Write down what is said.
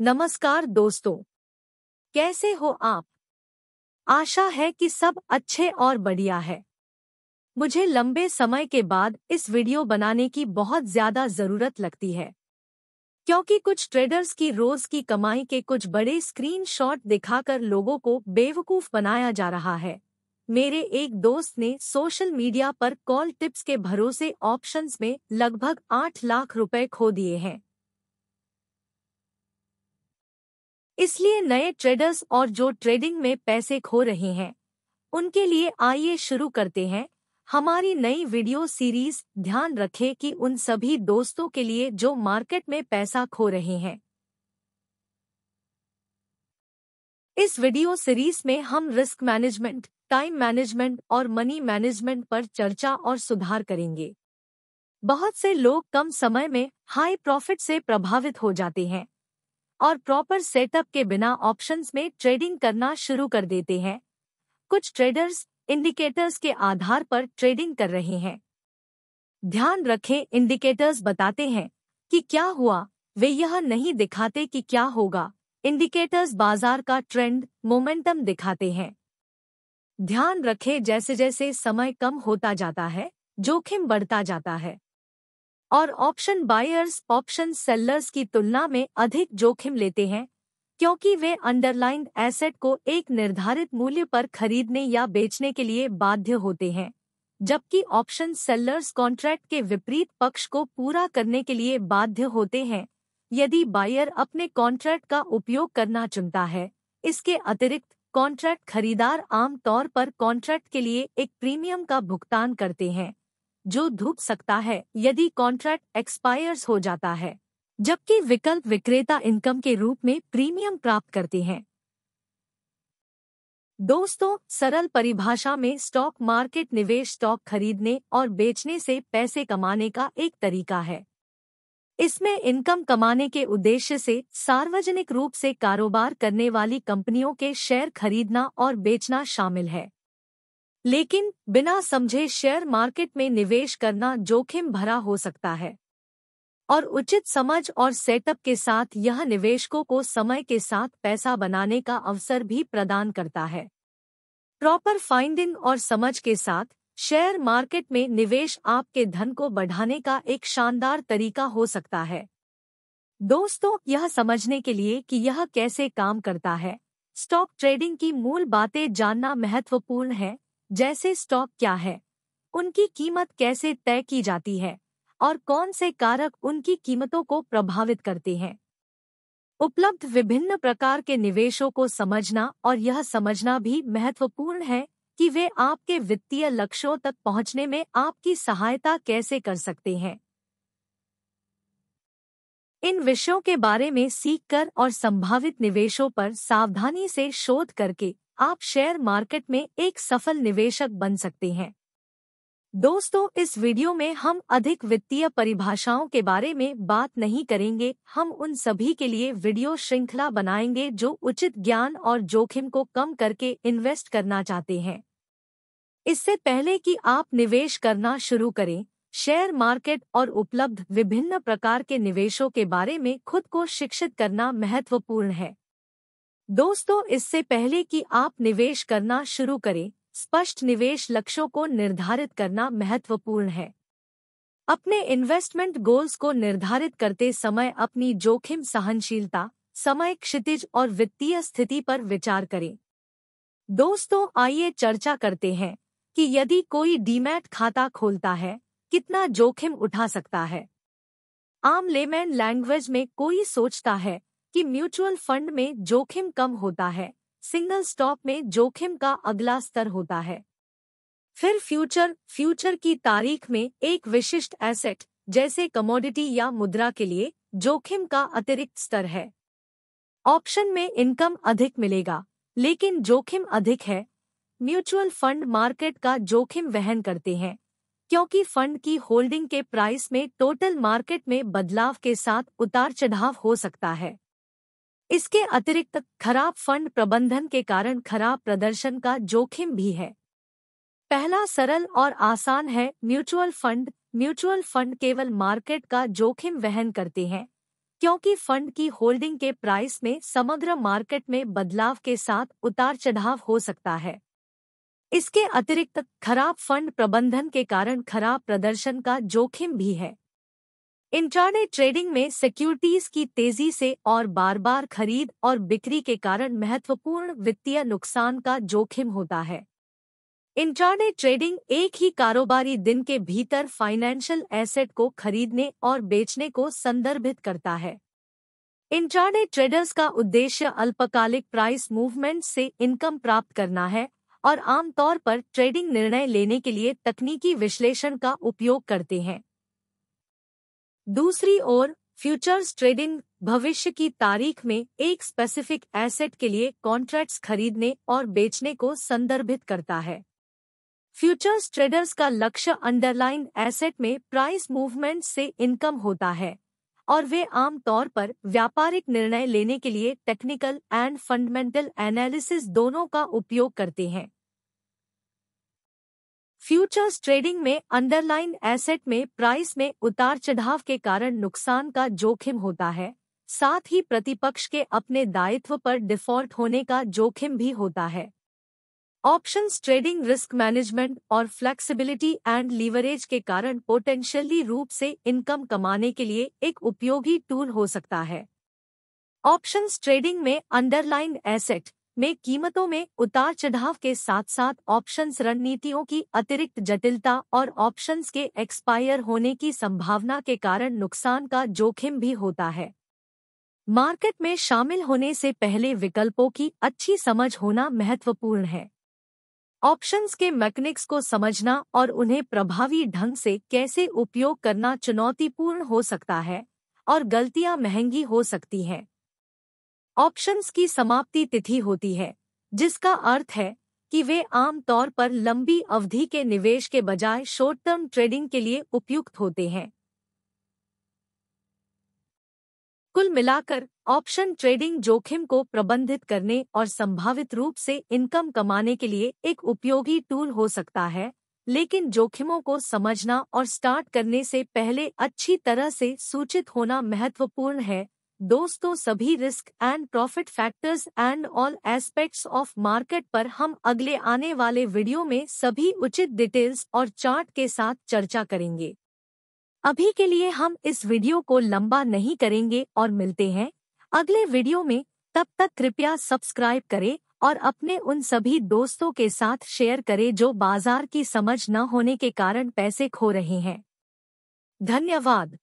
नमस्कार दोस्तों कैसे हो आप आशा है कि सब अच्छे और बढ़िया है मुझे लंबे समय के बाद इस वीडियो बनाने की बहुत ज्यादा जरूरत लगती है क्योंकि कुछ ट्रेडर्स की रोज की कमाई के कुछ बड़े स्क्रीनशॉट दिखाकर लोगों को बेवकूफ बनाया जा रहा है मेरे एक दोस्त ने सोशल मीडिया पर कॉल टिप्स के भरोसे ऑप्शंस में लगभग आठ लाख रुपए खो दिए हैं इसलिए नए ट्रेडर्स और जो ट्रेडिंग में पैसे खो रहे हैं उनके लिए आइए शुरू करते हैं हमारी नई वीडियो सीरीज ध्यान रखें कि उन सभी दोस्तों के लिए जो मार्केट में पैसा खो रहे हैं इस वीडियो सीरीज में हम रिस्क मैनेजमेंट टाइम मैनेजमेंट और मनी मैनेजमेंट पर चर्चा और सुधार करेंगे बहुत से लोग कम समय में हाई प्रॉफिट से प्रभावित हो जाते हैं और प्रॉपर सेटअप के बिना ऑप्शंस में ट्रेडिंग करना शुरू कर देते हैं कुछ ट्रेडर्स इंडिकेटर्स के आधार पर ट्रेडिंग कर रहे हैं ध्यान रखें इंडिकेटर्स बताते हैं कि क्या हुआ वे यह नहीं दिखाते कि क्या होगा इंडिकेटर्स बाजार का ट्रेंड मोमेंटम दिखाते हैं ध्यान रखें जैसे जैसे समय कम होता जाता है जोखिम बढ़ता जाता है और ऑप्शन बायर्स ऑप्शन सेलर्स की तुलना में अधिक जोखिम लेते हैं क्योंकि वे अंडरलाइन एसेट को एक निर्धारित मूल्य पर खरीदने या बेचने के लिए बाध्य होते हैं जबकि ऑप्शन सेलर्स कॉन्ट्रैक्ट के विपरीत पक्ष को पूरा करने के लिए बाध्य होते हैं यदि बायर अपने कॉन्ट्रैक्ट का उपयोग करना चुनता है इसके अतिरिक्त कॉन्ट्रैक्ट खरीदार आमतौर पर कॉन्ट्रैक्ट के लिए एक प्रीमियम का भुगतान करते हैं जो धूप सकता है यदि कॉन्ट्रैक्ट एक्सपायर्स हो जाता है जबकि विकल्प विक्रेता इनकम के रूप में प्रीमियम प्राप्त करते हैं दोस्तों सरल परिभाषा में स्टॉक मार्केट निवेश स्टॉक खरीदने और बेचने से पैसे कमाने का एक तरीका है इसमें इनकम कमाने के उद्देश्य से सार्वजनिक रूप से कारोबार करने वाली कंपनियों के शेयर खरीदना और बेचना शामिल है लेकिन बिना समझे शेयर मार्केट में निवेश करना जोखिम भरा हो सकता है और उचित समझ और सेटअप के साथ यह निवेशकों को समय के साथ पैसा बनाने का अवसर भी प्रदान करता है प्रॉपर फाइंडिंग और समझ के साथ शेयर मार्केट में निवेश आपके धन को बढ़ाने का एक शानदार तरीका हो सकता है दोस्तों यह समझने के लिए कि यह कैसे काम करता है स्टॉक ट्रेडिंग की मूल बातें जानना महत्वपूर्ण है जैसे स्टॉक क्या है उनकी कीमत कैसे तय की जाती है और कौन से कारक उनकी कीमतों को प्रभावित करते हैं उपलब्ध विभिन्न प्रकार के निवेशों को समझना और यह समझना भी महत्वपूर्ण है कि वे आपके वित्तीय लक्ष्यों तक पहुंचने में आपकी सहायता कैसे कर सकते हैं इन विषयों के बारे में सीखकर और संभावित निवेशों पर सावधानी से शोध करके आप शेयर मार्केट में एक सफल निवेशक बन सकते हैं दोस्तों इस वीडियो में हम अधिक वित्तीय परिभाषाओं के बारे में बात नहीं करेंगे हम उन सभी के लिए वीडियो श्रृंखला बनाएंगे जो उचित ज्ञान और जोखिम को कम करके इन्वेस्ट करना चाहते हैं इससे पहले कि आप निवेश करना शुरू करें शेयर मार्केट और उपलब्ध विभिन्न प्रकार के निवेशों के बारे में खुद को शिक्षित करना महत्वपूर्ण है दोस्तों इससे पहले कि आप निवेश करना शुरू करें स्पष्ट निवेश लक्ष्यों को निर्धारित करना महत्वपूर्ण है अपने इन्वेस्टमेंट गोल्स को निर्धारित करते समय अपनी जोखिम सहनशीलता समय क्षितिज और वित्तीय स्थिति पर विचार करें दोस्तों आइए चर्चा करते हैं कि यदि कोई डीमैट खाता खोलता है कितना जोखिम उठा सकता है आम लेमैन लैंग्वेज में कोई सोचता है कि म्यूचुअल फंड में जोखिम कम होता है सिंगल स्टॉक में जोखिम का अगला स्तर होता है फिर फ्यूचर फ्यूचर की तारीख में एक विशिष्ट एसेट जैसे कमोडिटी या मुद्रा के लिए जोखिम का अतिरिक्त स्तर है ऑप्शन में इनकम अधिक मिलेगा लेकिन जोखिम अधिक है म्यूचुअल फंड मार्केट का जोखिम वहन करते हैं क्योंकि फंड की होल्डिंग के प्राइस में टोटल मार्केट में बदलाव के साथ उतार चढ़ाव हो सकता है इसके अतिरिक्त खराब फंड प्रबंधन के कारण खराब प्रदर्शन का जोखिम भी है पहला सरल और आसान है म्यूचुअल फंड म्यूचुअल फंड केवल मार्केट का जोखिम वहन करते हैं क्योंकि फंड की होल्डिंग के प्राइस में समग्र मार्केट में बदलाव के साथ उतार चढ़ाव हो सकता है इसके अतिरिक्त खराब फंड प्रबंधन के कारण खराब प्रदर्शन का जोखिम भी है इंट्राडे ट्रेडिंग में सिक्योरिटीज की तेजी से और बार बार खरीद और बिक्री के कारण महत्वपूर्ण वित्तीय नुकसान का जोखिम होता है इंट्राडे ट्रेडिंग एक ही कारोबारी दिन के भीतर फाइनेंशियल एसेट को खरीदने और बेचने को संदर्भित करता है इंट्राडे ट्रेडर्स का उद्देश्य अल्पकालिक प्राइस मूवमेंट से इनकम प्राप्त करना है और आमतौर पर ट्रेडिंग निर्णय लेने के लिए तकनीकी विश्लेषण का उपयोग करते हैं दूसरी ओर फ्यूचर्स ट्रेडिंग भविष्य की तारीख में एक स्पेसिफिक एसेट के लिए कॉन्ट्रैक्ट्स खरीदने और बेचने को संदर्भित करता है फ्यूचर्स ट्रेडर्स का लक्ष्य अंडरलाइन एसेट में प्राइस मूवमेंट से इनकम होता है और वे आमतौर पर व्यापारिक निर्णय लेने के लिए टेक्निकल एंड फंडामेंटल एनालिसिस दोनों का उपयोग करते हैं फ्यूचर्स ट्रेडिंग में अंडरलाइन एसेट में प्राइस में उतार चढ़ाव के कारण नुकसान का जोखिम होता है साथ ही प्रतिपक्ष के अपने दायित्व पर डिफॉल्ट होने का जोखिम भी होता है ऑप्शंस ट्रेडिंग रिस्क मैनेजमेंट और फ्लेक्सिबिलिटी एंड लीवरेज के कारण पोटेंशियली रूप से इनकम कमाने के लिए एक उपयोगी टूल हो सकता है ऑप्शंस ट्रेडिंग में अंडरलाइन एसेट में कीमतों में उतार चढ़ाव के साथ साथ ऑप्शंस रणनीतियों की अतिरिक्त जटिलता और ऑप्शंस के एक्सपायर होने की संभावना के कारण नुकसान का जोखिम भी होता है मार्केट में शामिल होने से पहले विकल्पों की अच्छी समझ होना महत्वपूर्ण है ऑप्शंस के मैकेनिक्स को समझना और उन्हें प्रभावी ढंग से कैसे उपयोग करना चुनौतीपूर्ण हो सकता है और गलतियां महंगी हो सकती हैं ऑप्शंस की समाप्ति तिथि होती है जिसका अर्थ है कि वे आमतौर पर लंबी अवधि के निवेश के बजाय शॉर्ट टर्म ट्रेडिंग के लिए उपयुक्त होते हैं कुल मिलाकर ऑप्शन ट्रेडिंग जोखिम को प्रबंधित करने और संभावित रूप से इनकम कमाने के लिए एक उपयोगी टूल हो सकता है लेकिन जोखिमों को समझना और स्टार्ट करने से पहले अच्छी तरह से सूचित होना महत्वपूर्ण है दोस्तों सभी risk and profit factors and all aspects of market पर हम अगले आने वाले वीडियो में सभी उचित डिटेल्स और चार्ट के साथ चर्चा करेंगे अभी के लिए हम इस वीडियो को लंबा नहीं करेंगे और मिलते हैं अगले वीडियो में तब तक कृपया सब्सक्राइब करें और अपने उन सभी दोस्तों के साथ शेयर करें जो बाजार की समझ न होने के कारण पैसे खो रहे हैं धन्यवाद